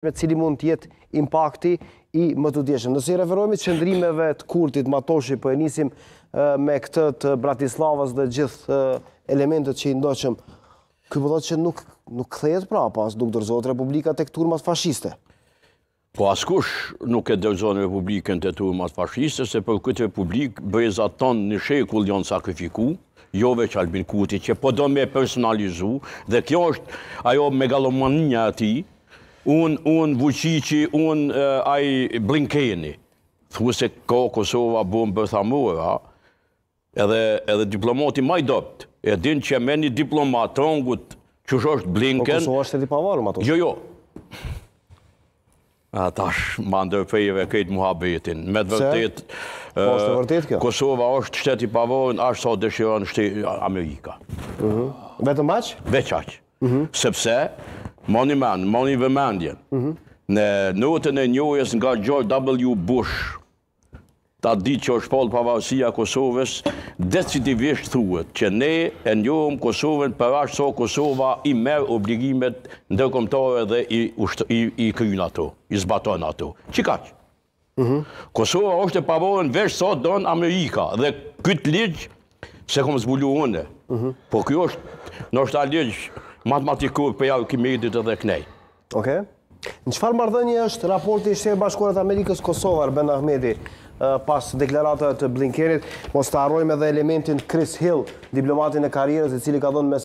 me cili mund të jetë impakti i më të djeshëm. Nësë i referohemi të qëndrimeve të kurtit, matoshi, po e nisim me këtë të Bratislavës dhe gjithë elementet që i ndoqëm, këj përdo që nuk këthejet pra pas duke dërzohet Republika të këturmat fashiste? Po askush nuk e dërzohet Republikën të këturmat fashiste, se për këtë Republikë brezat tonë në shekull janë sakrifiku, jove që Albin Kuti, që po do me personalizu, dhe kjo është ajo megalomaninja ati, unë un vëqici, unë aj ai blinkeni. Thu se ko Kosova bu më bëtha edhe, diplomati maj dopt, e din që me një diplomat rongut që është blinken... Po Kosova është edhi pavarëm ato? Jo, jo. Atash, tash, ma e këjtë muhabitin. Me të vërtet... Po është të vërtit kjo? Kosova është shteti pavarën, ashtë sa dëshiron shteti Amerika. Uh mhm. -huh. Vetëm aqë? Veq aqë. Mhm. Sepse, moni men, moni vëmendjen, në mhm. notën e njojës nga George W. Bush, ta di që është polë pavarësia Kosovës, decitivisht thuët që ne e njohëm Kosovën për ashtë so Kosova i merë obligimet ndërkomtore dhe i kryjnë ato, i zbatojnë ato. Qikaqë? Mhm. Kosova është e pavarën veshë sot dënë Amerika dhe këtë ligjë se kom zbulu une. Mhm. Po kjo është nështë a ligjë matematikur për jau Kimidit edhe Knej. Oke. Në qëfar mardhënje është raporti i shtetë bashkuarët Amerikës Kosovar, Ben Ahmedi, pas deklaratët të Blinkenit, mos të arrojmë edhe elementin Chris Hill, diplomatin e karierës e cili ka dhënë